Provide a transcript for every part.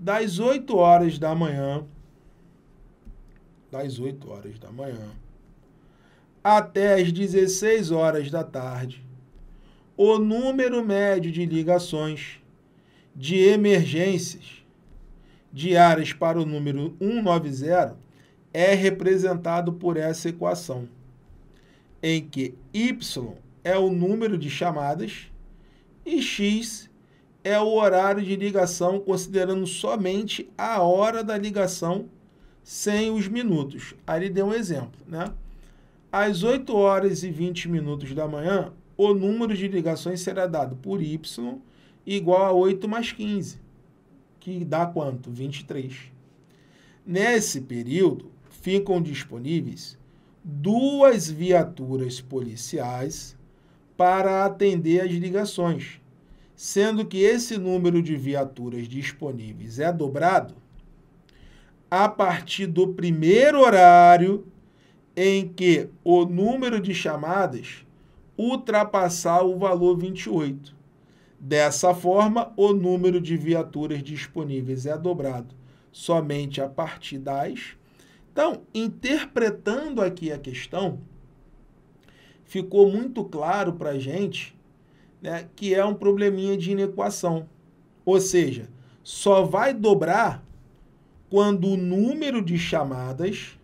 das 8 horas da manhã, das 8 horas da manhã, até as 16 horas da tarde, o número médio de ligações de emergências diárias para o número 190 é representado por essa equação, em que y é o número de chamadas e x é o horário de ligação, considerando somente a hora da ligação sem os minutos. Aí deu um exemplo, né? Às 8 horas e 20 minutos da manhã, o número de ligações será dado por Y igual a 8 mais 15, que dá quanto? 23. Nesse período, ficam disponíveis duas viaturas policiais para atender as ligações, sendo que esse número de viaturas disponíveis é dobrado, a partir do primeiro horário em que o número de chamadas ultrapassar o valor 28. Dessa forma, o número de viaturas disponíveis é dobrado somente a partir das. Então, interpretando aqui a questão, ficou muito claro para a gente né, que é um probleminha de inequação. Ou seja, só vai dobrar quando o número de chamadas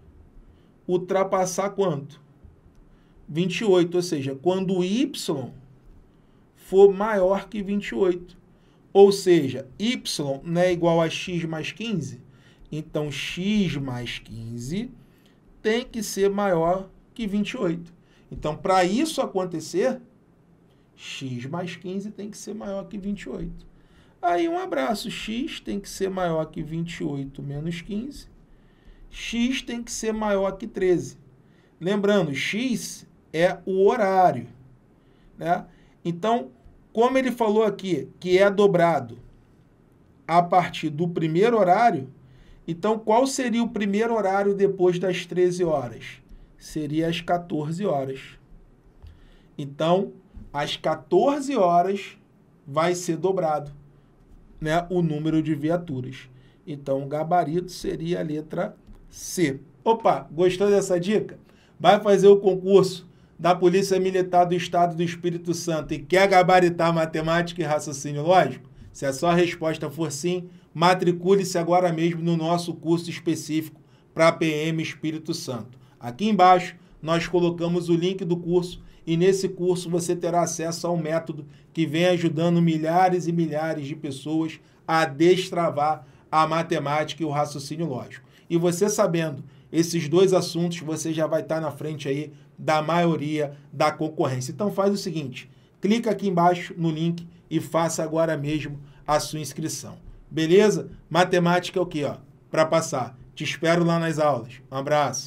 ultrapassar quanto? 28, ou seja, quando o y for maior que 28. Ou seja, y não é igual a x mais 15? Então, x mais 15 tem que ser maior que 28. Então, para isso acontecer, x mais 15 tem que ser maior que 28. Aí um abraço, x tem que ser maior que 28 menos 15, x tem que ser maior que 13. Lembrando, x é o horário. Né? Então, como ele falou aqui que é dobrado a partir do primeiro horário, então qual seria o primeiro horário depois das 13 horas? Seria as 14 horas. Então, às 14 horas vai ser dobrado né, o número de viaturas. Então, o gabarito seria a letra C. Opa, gostou dessa dica? Vai fazer o concurso da Polícia Militar do Estado do Espírito Santo e quer gabaritar matemática e raciocínio lógico? Se a sua resposta for sim, matricule-se agora mesmo no nosso curso específico para PM Espírito Santo. Aqui embaixo nós colocamos o link do curso e nesse curso você terá acesso a um método que vem ajudando milhares e milhares de pessoas a destravar a matemática e o raciocínio lógico. E você sabendo esses dois assuntos, você já vai estar na frente aí da maioria da concorrência. Então faz o seguinte, clica aqui embaixo no link e faça agora mesmo a sua inscrição. Beleza? Matemática é o que, ó? Para passar. Te espero lá nas aulas. Um abraço.